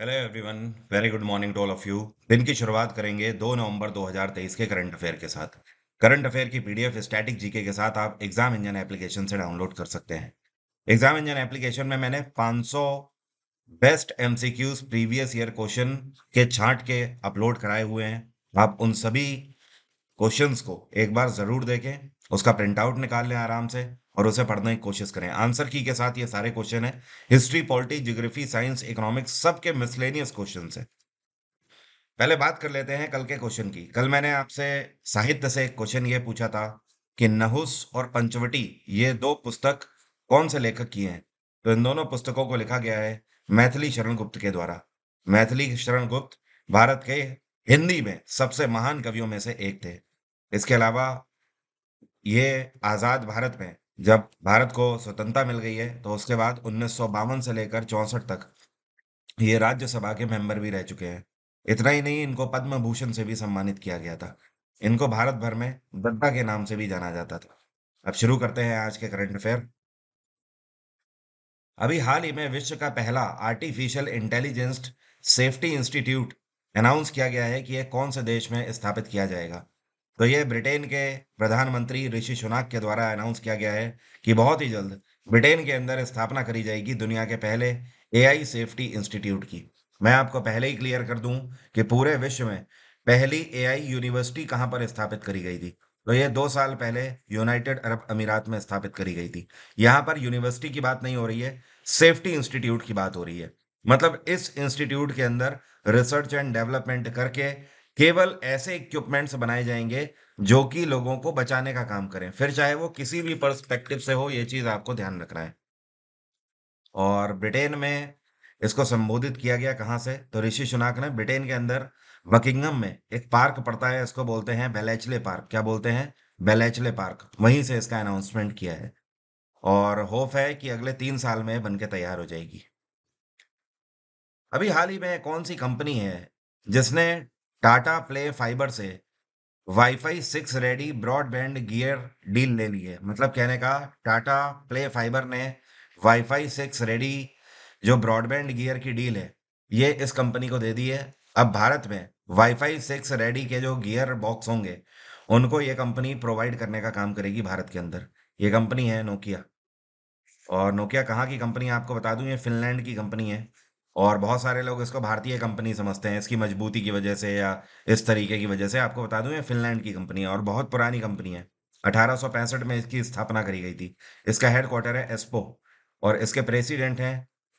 hello everyone very good morning to all of you दिन की शुरुआत करेंगे 2 नवंबर 2023 के करंट अफेयर के साथ करंट अफेयर की पीडीएफ स्टैटिक जीके के साथ आप एग्जाम इंजन एप्लीकेशन से डाउनलोड कर सकते हैं एग्जाम इंजन एप्लीकेशन में मैंने 500 best MCQs previous year question के छांट के अपलोड कराए हुए हैं आप उन सभी क्वेश्चन को एक बार जरूर देखें उसका प्रिंट आउट निकाल लें आराम से और उसे पढ़ने की कोशिश करें आंसर की के साथ ये सारे क्वेश्चन है history polity geography science economics सबके मिसलेनियस क्वेश्चन है पहले बात कर लेते हैं कल के क्वेश्चन की कल मैंने आपसे साहित्य से एक क्वेश्चन ये पूछा था कि नहुस और पंचवटी ये दो पुस्तक कौन से लेखक किए हैं तो इन दोनों पुस्तकों को लिखा गया है मैथिली शरण गुप्त के द्वारा मैथिली शरण गुप्त भारत के हिंदी में सबसे महान कवियों में से एक थे इसके अलावा ये आज़ाद भारत में जब भारत को स्वतंत्रता मिल गई है तो उसके बाद उन्नीस से लेकर चौसठ तक ये राज्यसभा के मेंबर भी रह चुके हैं इतना ही नहीं इनको पद्म भूषण से भी सम्मानित किया गया था इनको भारत भर में दद्दा के नाम से भी जाना जाता था अब शुरू करते हैं आज के करंट अफेयर अभी हाल ही में विश्व का पहला artificial intelligence safety institute announce किया गया है कि यह कौन से देश में स्थापित किया जाएगा तो ये ब्रिटेन के प्रधानमंत्री ऋषि सुनाक के द्वारा अनाउंस किया गया है कि बहुत ही जल्द ब्रिटेन के अंदर स्थापना करी जाएगी दुनिया के पहले एआई सेफ्टी इंस्टीट्यूट की मैं आपको पहले ही क्लियर कर दूं कि पूरे विश्व में पहली एआई यूनिवर्सिटी कहां पर स्थापित करी गई थी तो ये दो साल पहले यूनाइटेड अरब अमीरात में स्थापित करी गई थी यहाँ पर यूनिवर्सिटी की बात नहीं हो रही है सेफ्टी इंस्टीट्यूट की बात हो रही है मतलब इस इंस्टीट्यूट के अंदर रिसर्च एंड डेवलपमेंट करके केवल ऐसे इक्विपमेंट्स बनाए जाएंगे जो कि लोगों को बचाने का काम करें फिर चाहे वो किसी भी पर्सपेक्टिव से हो ये चीज आपको ध्यान रखना है और ब्रिटेन में इसको संबोधित किया गया कहां से तो ऋषि सुनाक ने ब्रिटेन के अंदर बकिंगम में एक पार्क पड़ता है इसको बोलते हैं बेलेचले पार्क क्या बोलते हैं बेलेचले पार्क वहीं से इसका अनाउंसमेंट किया है और होप है कि अगले तीन साल में बनके तैयार हो जाएगी अभी हाल ही में कौन सी कंपनी है जिसने टाटा प्ले फाइबर से WiFi six ready broadband gear deal ले ली है मतलब कहने का टाटा प्ले फाइबर ने वाईफाई सिक्स रेडी जो ब्रॉडबैंड गियर की डील है ये इस कंपनी को दे दी है अब भारत में वाईफाई सिक्स रेडी के जो गियर बॉक्स होंगे उनको ये कंपनी प्रोवाइड करने का काम करेगी भारत के अंदर ये कंपनी है नोकिया और नोकिया कहाँ की कंपनी है आपको बता दूं ये फिनलैंड की कंपनी है और बहुत सारे लोग इसको भारतीय कंपनी समझते हैं इसकी मजबूती की वजह से या इस तरीके की वजह से आपको बता दूं ये फिनलैंड की कंपनी है और बहुत पुरानी कंपनी है अठारह में इसकी स्थापना करी गई थी इसका हेडक्वार्टर है एस्पो और इसके प्रेसिडेंट हैं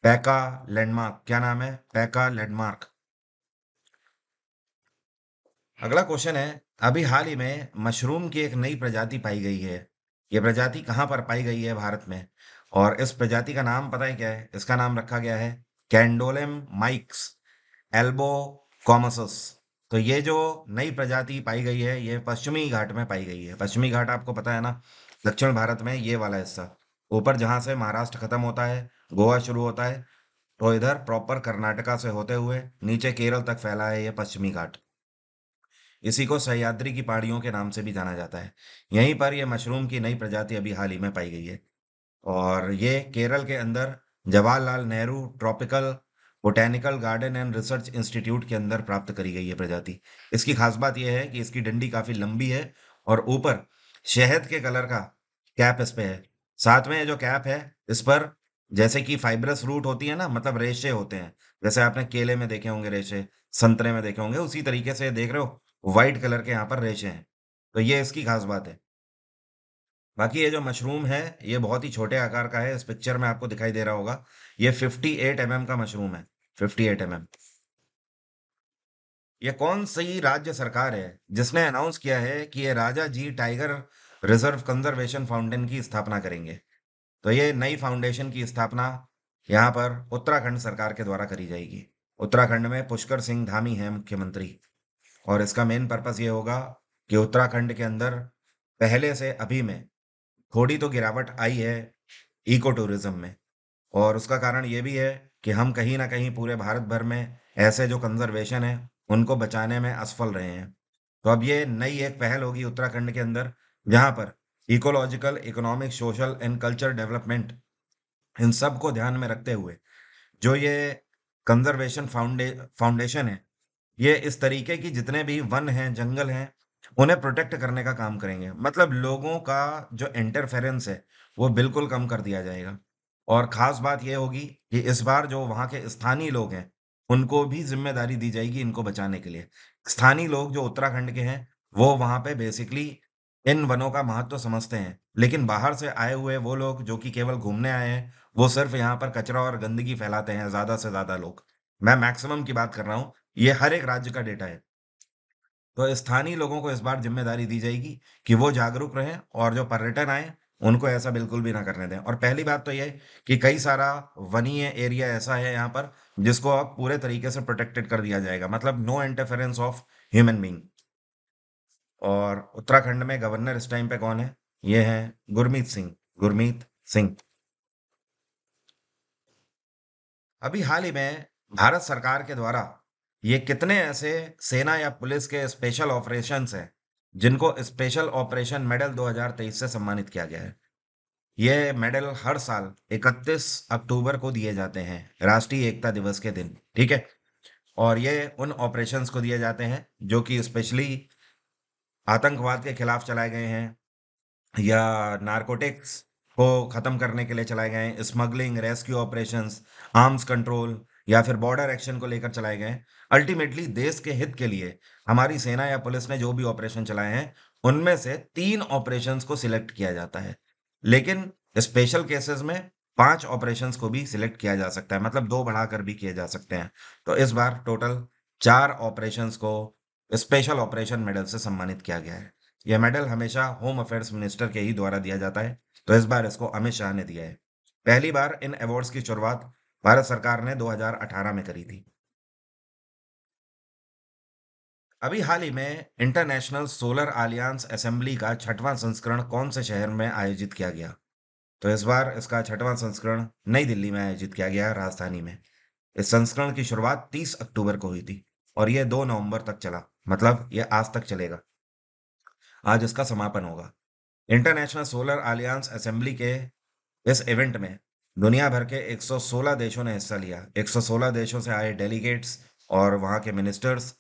पैका लैंडमार्क क्या नाम है पैका लैंडमार्क अगला क्वेश्चन है अभी हाल ही में मशरूम की एक नई प्रजाति पाई गई है यह प्रजाति कहां पर पाई गई है भारत में और इस प्रजाति का नाम पता है क्या है इसका नाम रखा गया है कैंडोलेम माइक्स एल्बो कॉमसस तो ये जो नई प्रजाति पाई गई है ये पश्चिमी घाट में पाई गई है पश्चिमी घाट आपको पता है ना दक्षिण भारत में ये वाला हिस्सा ऊपर जहाँ से महाराष्ट्र खत्म होता है गोवा शुरू होता है तो इधर प्रॉपर कर्नाटका से होते हुए नीचे केरल तक फैला है ये पश्चिमी घाट इसी को सह्याद्री की पहाड़ियों के नाम से भी जाना जाता है यहीं पर यह मशरूम की नई प्रजाति अभी हाल ही में पाई गई है और ये केरल के अंदर Jawaharlal Nehru tropical botanical garden and research institute के अंदर प्राप्त करी गई है प्रजाति इसकी खास बात यह है कि इसकी डंडी काफी लंबी है और ऊपर शहद के कलर का कैप इस पे है साथ में जो कैप है इस पर जैसे कि फाइब्रस रूट होती है ना मतलब रेशे होते हैं जैसे आपने केले में देखे होंगे रेशे संतरे में देखे होंगे उसी तरीके से देख रहे हो व्हाइट कलर के यहाँ पर रेशे हैं तो ये इसकी खास बात है बाकी ये जो मशरूम है ये बहुत ही छोटे आकार का है इस पिक्चर में आपको दिखाई दे रहा होगा ये 58 एट mm का मशरूम है 58 एट mm ये कौन सी राज्य सरकार है जिसने अनाउंस किया है कि ये Rajaji tiger reserve conservation foundation की स्थापना करेंगे तो ये नई फाउंडेशन की स्थापना यहाँ पर उत्तराखंड सरकार के द्वारा करी जाएगी उत्तराखंड में पुष्कर सिंह धामी है मुख्यमंत्री और इसका मेन पर्पज ये होगा कि उत्तराखंड के अंदर पहले से अभी में थोड़ी तो गिरावट आई है इको टूरिज्म में और उसका कारण ये भी है कि हम कहीं ना कहीं पूरे भारत भर में ऐसे जो कंजर्वेशन है उनको बचाने में असफल रहे हैं तो अब ये नई एक पहल होगी उत्तराखंड के अंदर जहां पर ecological economic social and culture development इन सब को ध्यान में रखते हुए जो ये कंजर्वेशन फाउंडे फाउंडेशन है ये इस तरीके की जितने भी वन हैं जंगल हैं उन्हें प्रोटेक्ट करने का काम करेंगे मतलब लोगों का जो इंटरफेरेंस है वो बिल्कुल कम कर दिया जाएगा और ख़ास बात यह होगी कि इस बार जो वहाँ के स्थानीय लोग हैं उनको भी जिम्मेदारी दी जाएगी इनको बचाने के लिए स्थानीय लोग जो उत्तराखंड के हैं वो वहाँ पे बेसिकली इन वनों का महत्व तो समझते हैं लेकिन बाहर से आए हुए वो लोग जो कि केवल घूमने आए हैं वो सिर्फ यहाँ पर कचरा और गंदगी फैलाते हैं ज़्यादा से ज़्यादा लोग मैं मैक्सिमम की बात कर रहा हूँ ये हर एक राज्य का डेटा है तो स्थानीय लोगों को इस बार जिम्मेदारी दी जाएगी कि वो जागरूक रहें और जो पर्यटन आए उनको ऐसा बिल्कुल भी ना करने दें और पहली बात तो यह है कि कई सारा वनीय एरिया ऐसा है यहाँ पर जिसको अब पूरे तरीके से प्रोटेक्टेड कर दिया जाएगा मतलब no interference of human being और उत्तराखंड में गवर्नर इस टाइम पे कौन है ये है गुरमीत सिंह गुरमीत सिंह अभी हाल ही में भारत सरकार के द्वारा ये कितने ऐसे सेना या पुलिस के स्पेशल ऑपरेशन हैं जिनको स्पेशल ऑपरेशन मेडल 2023 से सम्मानित किया गया है ये मेडल हर साल 31 अक्टूबर को दिए जाते हैं राष्ट्रीय एकता दिवस के दिन ठीक है और ये उन ऑपरेशन को दिए जाते हैं जो कि स्पेशली आतंकवाद के खिलाफ चलाए गए हैं या नारकोटिक्स को ख़त्म करने के लिए चलाए गए हैं smuggling rescue operations arms control या फिर बॉर्डर एक्शन को लेकर चलाए गए अल्टीमेटली देश के हित के लिए हमारी सेना या पुलिस ने जो भी ऑपरेशन चलाए हैं उनमें से तीन ऑपरेशन को सिलेक्ट किया जाता है लेकिन स्पेशल केसेस में पांच ऑपरेशन को भी सिलेक्ट किया जा सकता है मतलब दो बढ़ाकर भी किए जा सकते हैं तो इस बार टोटल चार ऑपरेशन को स्पेशल ऑपरेशन मेडल से सम्मानित किया गया है यह मेडल हमेशा होम अफेयर्स मिनिस्टर के ही द्वारा दिया जाता है तो इस बार इसको अमित शाह ने दिया है पहली बार इन अवार्ड्स की शुरुआत भारत सरकार ने 2018 में करी थी अभी हाल ही में इंटरनेशनल सोलर आलियांस असेंबली का छठवां संस्करण कौन से शहर में आयोजित किया गया तो इस बार इसका छठवां संस्करण नई दिल्ली में आयोजित किया गया राजधानी में इस संस्करण की शुरुआत 30 अक्टूबर को हुई थी और यह 2 नवंबर तक चला मतलब यह आज तक चलेगा आज इसका समापन होगा इंटरनेशनल सोलर आलियांस असेंबली के इस इवेंट में दुनिया भर के 116 देशों ने हिस्सा लिया 116 देशों से आए डेलीगेट्स और वहाँ के मिनिस्टर्स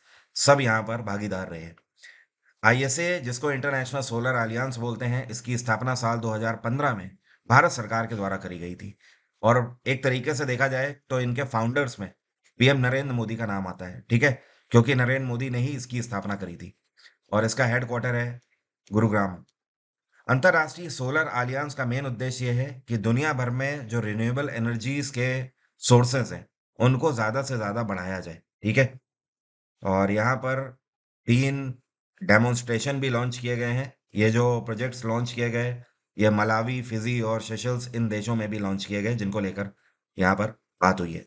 सब यहाँ पर भागीदार रहे आईएसए जिसको इंटरनेशनल सोलर अलियंस बोलते हैं इसकी स्थापना साल 2015 में भारत सरकार के द्वारा करी गई थी और एक तरीके से देखा जाए तो इनके फाउंडर्स में पीएम नरेंद्र मोदी का नाम आता है ठीक है क्योंकि नरेंद्र मोदी ने ही इसकी स्थापना करी थी और इसका हेडक्वार्टर है गुरुग्राम अंतर्राष्ट्रीय सोलर आलियांस का मेन उद्देश्य यह है कि दुनिया भर में जो रिन्यूएबल एनर्जीज के सोर्सेज हैं उनको ज़्यादा से ज़्यादा बढ़ाया जाए ठीक है और यहाँ पर तीन डेमोन्स्ट्रेशन भी लॉन्च किए गए हैं ये जो प्रोजेक्ट्स लॉन्च किए गए ये मलावी फिजी और शेशल्स इन देशों में भी लॉन्च किए गए जिनको लेकर यहाँ पर बात हुई है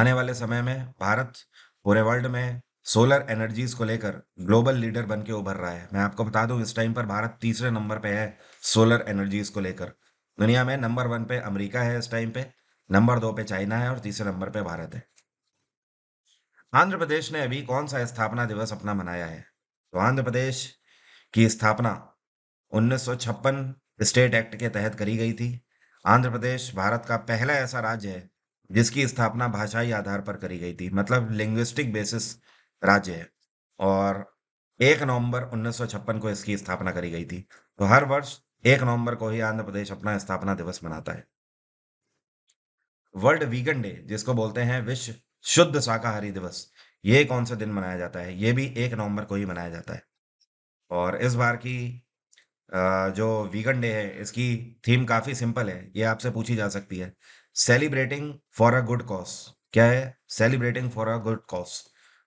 आने वाले समय में भारत पूरे वर्ल्ड में सोलर एनर्जीज को लेकर ग्लोबल लीडर बन के उभर रहा है मैं आपको बता दूं इस टाइम पर भारत तीसरे नंबर पे है सोलर एनर्जीज को लेकर दुनिया में नंबर वन पे अमेरिका है इस टाइम पे नंबर दो पे चाइना है और तीसरे नंबर पे भारत है आंध्र प्रदेश ने अभी कौन सा स्थापना दिवस अपना मनाया है तो आंध्र प्रदेश की स्थापना उन्नीस स्टेट एक्ट के तहत करी गई थी आंध्र प्रदेश भारत का पहला ऐसा राज्य है जिसकी स्थापना भाषाई आधार पर करी गई थी मतलब लिंग्विस्टिक बेसिस राज्य है और एक नवंबर उन्नीस को इसकी स्थापना करी गई थी तो हर वर्ष एक नवंबर को ही आंध्र प्रदेश अपना स्थापना दिवस मनाता है वर्ल्ड वीगन डे जिसको बोलते हैं विश्व शुद्ध शाकाहारी दिवस ये कौन सा दिन मनाया जाता है ये भी एक नवंबर को ही मनाया जाता है और इस बार की जो वीगन डे है इसकी थीम काफी सिंपल है ये आपसे पूछी जा सकती है celebrating for a good cause क्या है celebrating for a good cause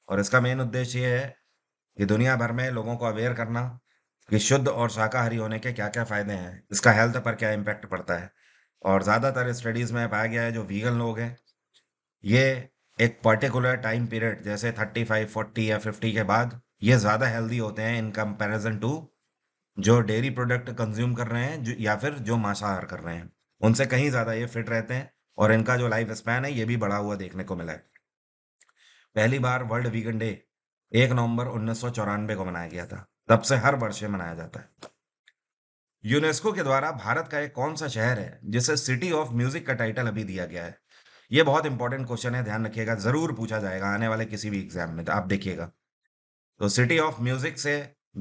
और इसका मेन उद्देश्य ये है कि दुनिया भर में लोगों को अवेयर करना कि शुद्ध और शाकाहारी होने के क्या क्या फ़ायदे हैं इसका हेल्थ पर क्या इम्पैक्ट पड़ता है और ज़्यादातर स्टडीज़ में पाया गया है जो वीगन लोग हैं ये एक पर्टिकुलर टाइम पीरियड जैसे थर्टी फाइव फोर्टी या फिफ्टी के बाद ये ज़्यादा हेल्दी होते हैं इन कंपेरिजन टू जो डेयरी प्रोडक्ट कंज्यूम कर रहे हैं या फिर जो मांसाहार कर रहे हैं उनसे कहीं ज़्यादा ये फिट रहते हैं और इनका जो लाइफ स्पैन है ये भी बढ़ा हुआ देखने को मिला है पहली बार वर्ल्ड वीगन डे एक नवंबर उन्नीस को मनाया गया था तब से हर वर्ष मनाया जाता है यूनेस्को के द्वारा भारत का एक कौन सा शहर है जिसे सिटी ऑफ म्यूजिक का टाइटल अभी दिया गया है यह बहुत इंपॉर्टेंट क्वेश्चन है ध्यान रखिएगा जरूर पूछा जाएगा आने वाले किसी भी एग्जाम में तो आप देखिएगा तो सिटी ऑफ म्यूजिक से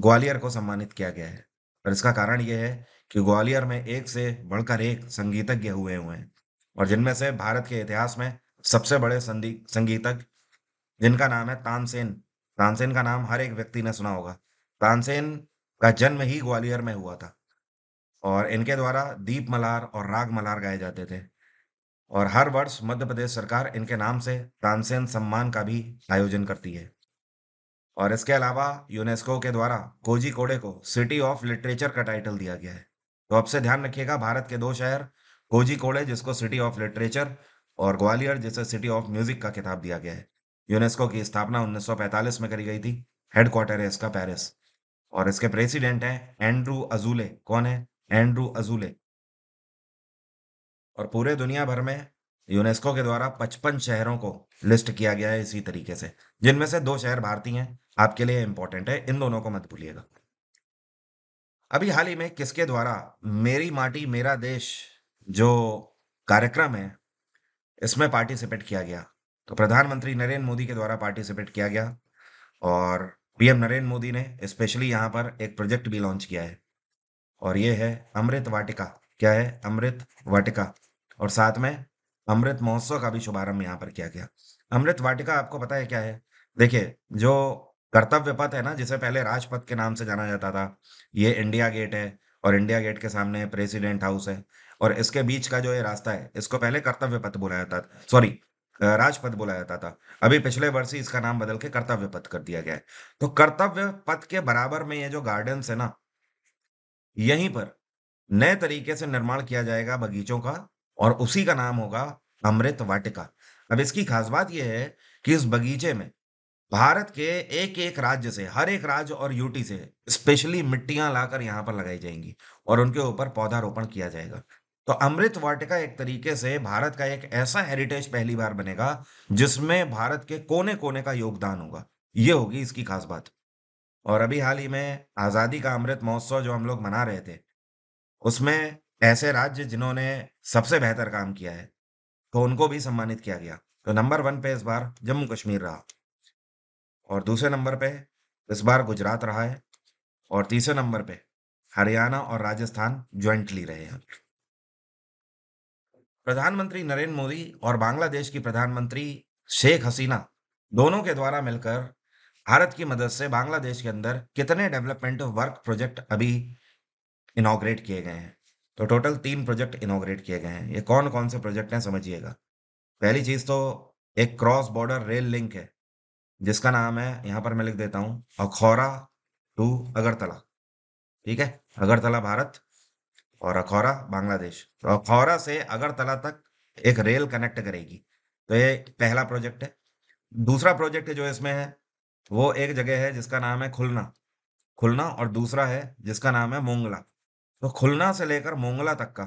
ग्वालियर को सम्मानित किया गया है और इसका कारण यह है कि ग्वालियर में एक से बढ़कर एक संगीतज्ञ हुए हुए हैं और जिनमें से भारत के इतिहास में सबसे बड़े संगीतज्ञ जिनका नाम है तानसेन तानसेन का नाम हर एक व्यक्ति ने सुना होगा तानसेन का जन्म ही ग्वालियर में हुआ था और इनके द्वारा दीप मलार और राग मलार गाए जाते थे और हर वर्ष मध्य प्रदेश सरकार इनके नाम से तानसेन सम्मान का भी आयोजन करती है और इसके अलावा यूनेस्को के द्वारा कोजी कोडे को सिटी ऑफ लिटरेचर का टाइटल दिया गया है तो अब से ध्यान रखिएगा भारत के दो शहर कोजी कोड़े जिसको सिटी ऑफ लिटरेचर और ग्वालियर जिसे सिटी ऑफ म्यूजिक का खिताब दिया गया है यूनेस्को की स्थापना 1945 में करी गई थी हेडक्वार्टर है इसका पेरिस और इसके प्रेसिडेंट हैं एंड्रू अजूले कौन है एंड्रू अजूले और पूरे दुनिया भर में यूनेस्को के द्वारा 55 शहरों को लिस्ट किया गया है इसी तरीके से जिनमें से दो शहर भारतीय हैं आपके लिए इंपॉर्टेंट है इन दोनों को मत भूलिएगा अभी हाल ही में किसके द्वारा मेरी माटी मेरा देश जो कार्यक्रम है इसमें पार्टिसिपेट किया गया तो प्रधानमंत्री नरेंद्र मोदी के द्वारा पार्टिसिपेट किया गया और पीएम नरेंद्र मोदी ने स्पेशली यहाँ पर एक प्रोजेक्ट भी लॉन्च किया है और ये है अमृत वाटिका क्या है अमृत वाटिका और साथ में अमृत महोत्सव का भी शुभारंभ यहाँ पर किया गया अमृत वाटिका आपको पता है क्या है देखिए जो कर्तव्य पथ है ना जिसे पहले राजपथ के नाम से जाना जाता था ये इंडिया गेट है और इंडिया गेट के सामने प्रेसिडेंट हाउस है और इसके बीच का जो ये रास्ता है इसको पहले कर्तव्य पथ बोला जाता था सॉरी राजपद बोला जाता था अभी पिछले वर्ष ही इसका नाम बदल के कर्तव्य पथ कर दिया गया है तो कर्तव्य पथ के बराबर में ये जो गार्डन है ना यहीं पर नए तरीके से निर्माण किया जाएगा बगीचों का और उसी का नाम होगा अमृत वाटिका अब इसकी खास बात यह है कि इस बगीचे में भारत के एक एक राज्य से हर एक राज्य और यूटी से स्पेशली मिट्टियां लाकर यहां पर लगाई जाएंगी और उनके ऊपर पौधारोपण किया जाएगा तो अमृत वाटिका एक तरीके से भारत का एक ऐसा हेरिटेज पहली बार बनेगा जिसमें भारत के कोने कोने का योगदान होगा ये होगी इसकी खास बात और अभी हाल ही में आज़ादी का अमृत महोत्सव जो हम लोग मना रहे थे उसमें ऐसे राज्य जिन्होंने सबसे बेहतर काम किया है तो उनको भी सम्मानित किया गया तो नंबर वन पे इस बार जम्मू कश्मीर रहा और दूसरे नंबर पे इस बार गुजरात रहा है और तीसरे नंबर पे हरियाणा और राजस्थान ज्वाइंटली रहे हैं प्रधानमंत्री नरेंद्र मोदी और बांग्लादेश की प्रधानमंत्री शेख हसीना दोनों के द्वारा मिलकर भारत की मदद से बांग्लादेश के अंदर कितने डेवलपमेंट वर्क प्रोजेक्ट अभी इनाग्रेट किए गए हैं तो टोटल तीन प्रोजेक्ट इनाग्रेट किए गए हैं ये कौन कौन से प्रोजेक्ट हैं समझिएगा पहली चीज़ तो एक क्रॉस बॉर्डर रेल लिंक है जिसका नाम है यहाँ पर मैं लिख देता हूँ अखौरा टू अगरतला ठीक है अगरतला भारत और अखौरा बांग्लादेश तो अखौरा से अगरतला तक एक रेल कनेक्ट करेगी तो ये पहला प्रोजेक्ट है दूसरा प्रोजेक्ट जो इसमें है वो एक जगह है जिसका नाम है खुलना खुलना और दूसरा है जिसका नाम है मोंगला तो खुलना से लेकर मोंगला तक का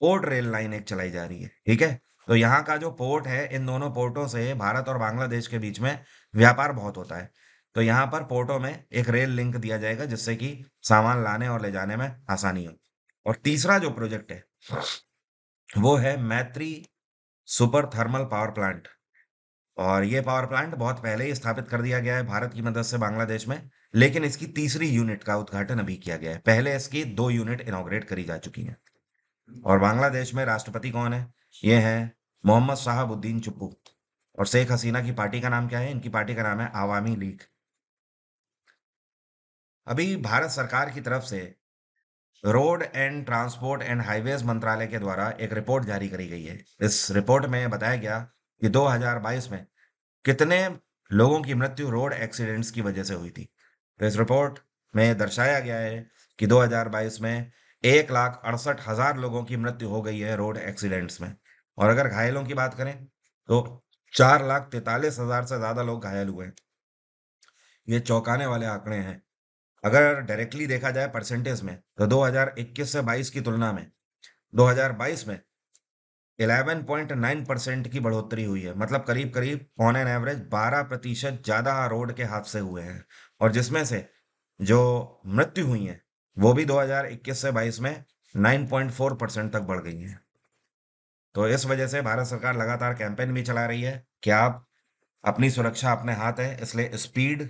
पोर्ट रेल लाइन एक चलाई जा रही है ठीक है तो यहाँ का जो पोर्ट है इन दोनों पोर्टों से भारत और बांग्लादेश के बीच में व्यापार बहुत होता है तो यहाँ पर पोर्टों में एक रेल लिंक दिया जाएगा जिससे कि सामान लाने और ले जाने में आसानी हो और तीसरा जो प्रोजेक्ट है वो है मैत्री सुपर थर्मल पावर प्लांट और ये पावर प्लांट बहुत पहले ही स्थापित कर दिया गया है भारत की मदद से बांग्लादेश में लेकिन इसकी तीसरी यूनिट का उद्घाटन अभी किया गया है पहले इसकी दो यूनिट इनोग्रेट करी जा चुकी हैं और बांग्लादेश में राष्ट्रपति कौन है ये है मोहम्मद शाहबुद्दीन चुप्पू और शेख हसीना की पार्टी का नाम क्या है इनकी पार्टी का नाम है आवामी लीग अभी भारत सरकार की तरफ से road and transport and highways मंत्रालय के द्वारा एक रिपोर्ट जारी करी गई है इस रिपोर्ट में बताया गया कि 2022 में कितने लोगों की मृत्यु रोड एक्सीडेंट्स की वजह से हुई थी तो इस रिपोर्ट में दर्शाया गया है कि 2022 में एक लाख अड़सठ हजार लोगों की मृत्यु हो गई है रोड एक्सीडेंट्स में और अगर घायलों की बात करें तो चार लाख तैतालीस हजार से ज्यादा लोग घायल हुए हैं ये चौंकाने वाले आंकड़े हैं अगर डायरेक्टली देखा जाए परसेंटेज में तो 2021 से 22 की तुलना में 2022 में 11.9 परसेंट की बढ़ोतरी हुई है मतलब करीब करीब ऑन एन एवरेज 12 प्रतिशत ज़्यादा रोड के हादसे हुए हैं और जिसमें से जो मृत्यु हुई है वो भी 2021 से 22 में 9.4 परसेंट तक बढ़ गई है तो इस वजह से भारत सरकार लगातार कैंपेन भी चला रही है कि आप अपनी सुरक्षा अपने हाथ है इसलिए स्पीड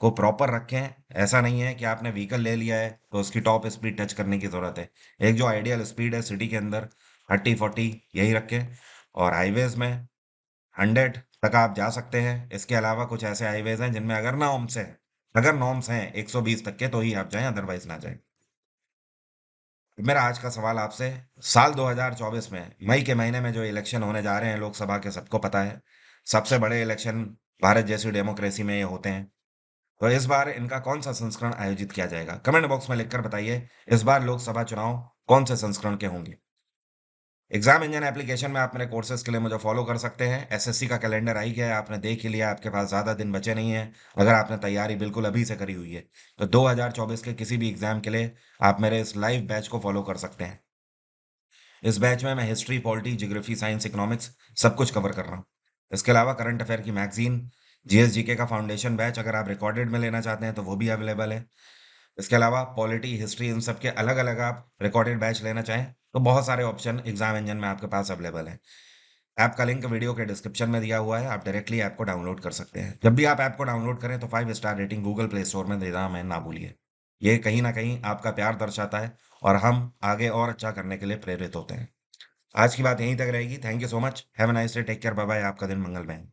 को प्रॉपर रखें ऐसा नहीं है कि आपने व्हीकल ले लिया है तो उसकी टॉप स्पीड टच करने की ज़रूरत है एक जो आइडियल स्पीड है सिटी के अंदर थर्टी फोर्टी यही रखें और हाईवेज़ में हंड्रेड तक आप जा सकते हैं इसके अलावा कुछ ऐसे हाईवेज हैं जिनमें अगर नॉम्स हैं अगर नॉम्स हैं 120 तक के तो ही आप जाएं अदरवाइज ना जाएं मेरा आज का सवाल आपसे साल 2024 में मई के महीने में जो इलेक्शन होने जा रहे हैं लोकसभा के सबको पता है सबसे बड़े इलेक्शन भारत जैसी डेमोक्रेसी में ये होते हैं तो इस बार इनका कौन सा संस्करण आयोजित किया जाएगा कमेंट बॉक्स में लिखकर बताइए इस बार लोकसभा चुनाव कौन से संस्करण के होंगे एग्जाम इंजन एप्लीकेशन में आप मेरे कोर्सेज के लिए मुझे फॉलो कर सकते हैं एसएससी का कैलेंडर आई गया है आपने देख ही लिया आपके पास ज़्यादा दिन बचे नहीं है अगर आपने तैयारी बिल्कुल अभी से करी हुई है तो 2024 के किसी भी एग्जाम के लिए आप मेरे इस लाइव बैच को फॉलो कर सकते हैं इस बैच में मैं history polity geography science economics सब कुछ कवर कर रहा हूँ इसके अलावा करंट अफेयर की मैगजीन जीएसजीके का फाउंडेशन बैच अगर आप रिकॉर्डेड में लेना चाहते हैं तो वो भी अवेलेबल है इसके अलावा पॉलिटी हिस्ट्री इन सब के अलग अलग आप रिकॉर्डेड बैच लेना चाहें तो बहुत सारे ऑप्शन एग्जाम इंजन में आपके पास अवेलेबल है ऐप का लिंक वीडियो के डिस्क्रिप्शन में दिया हुआ है आप डायरेक्टली ऐप को डाउनलोड कर सकते हैं जब भी आप ऐप को डाउनलोड करें तो five star rating Google Play Store में देना हमें ना भूलिए ये कहीं ना कहीं आपका प्यार दर्शाता है और हम आगे और अच्छा करने के लिए प्रेरित होते हैं आज की बात यहीं तक रहेगी thank you so much have nice day take care bye bye आपका दिन मंगलमय